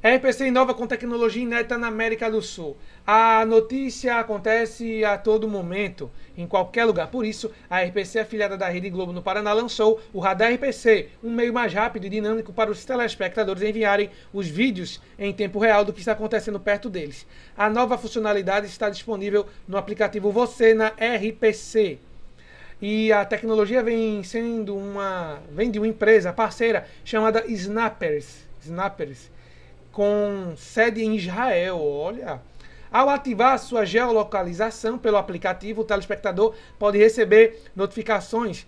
RPC inova com tecnologia inédita na América do Sul. A notícia acontece a todo momento, em qualquer lugar. Por isso, a RPC, afiliada da Rede Globo no Paraná, lançou o Radar RPC, um meio mais rápido e dinâmico para os telespectadores enviarem os vídeos em tempo real do que está acontecendo perto deles. A nova funcionalidade está disponível no aplicativo Você na RPC. E a tecnologia vem sendo uma vem de uma empresa parceira chamada Snappers. Snappers com sede em Israel. Olha. Ao ativar sua geolocalização pelo aplicativo, o telespectador pode receber notificações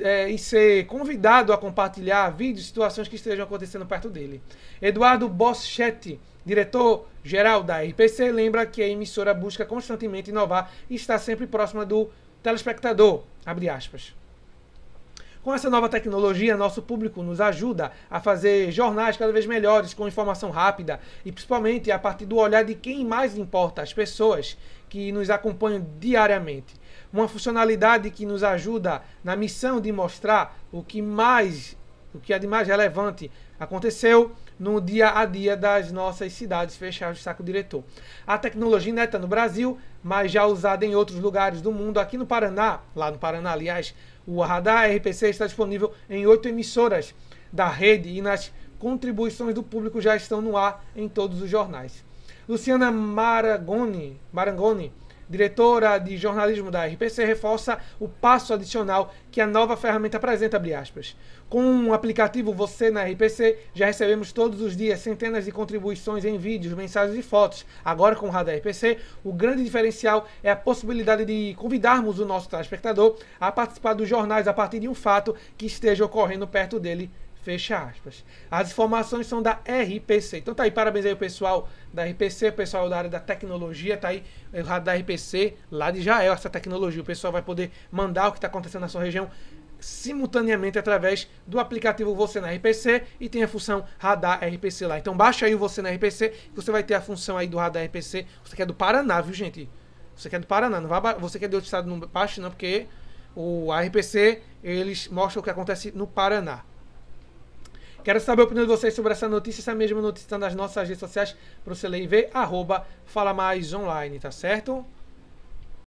é, e ser convidado a compartilhar vídeos, e situações que estejam acontecendo perto dele. Eduardo Boschetti, diretor-geral da RPC, lembra que a emissora busca constantemente inovar e está sempre próxima do telespectador. Abre aspas. Com essa nova tecnologia, nosso público nos ajuda a fazer jornais cada vez melhores, com informação rápida e principalmente a partir do olhar de quem mais importa, as pessoas que nos acompanham diariamente. Uma funcionalidade que nos ajuda na missão de mostrar o que mais, o que é de mais relevante aconteceu no dia a dia das nossas cidades. Fechar o saco diretor. A tecnologia ainda está no Brasil, mas já usada em outros lugares do mundo. Aqui no Paraná, lá no Paraná, aliás, o radar RPC está disponível em oito emissoras da rede e nas contribuições do público já estão no ar em todos os jornais. Luciana Maragoni, Marangoni diretora de jornalismo da RPC, reforça o passo adicional que a nova ferramenta apresenta, abre aspas. Com o um aplicativo Você na RPC, já recebemos todos os dias centenas de contribuições em vídeos, mensagens e fotos. Agora com o Radar RPC, o grande diferencial é a possibilidade de convidarmos o nosso telespectador a participar dos jornais a partir de um fato que esteja ocorrendo perto dele Fecha aspas. As informações são da RPC. Então tá aí, parabéns aí o pessoal da RPC, o pessoal da área da tecnologia, tá aí o rádio da RPC lá de Jael essa tecnologia. O pessoal vai poder mandar o que está acontecendo na sua região simultaneamente através do aplicativo Você na RPC e tem a função Radar RPC lá. Então baixa aí o Você na RPC, você vai ter a função aí do Radar RPC. Você quer é do Paraná, viu, gente? Você quer é do Paraná, não vai, você quer é de outro estado, não baixa não, porque o RPC, eles mostram o que acontece no Paraná. Quero saber a opinião de vocês sobre essa notícia. Essa mesma notícia está nas nossas redes sociais para você ler e ver. Arroba Fala Mais Online, tá certo?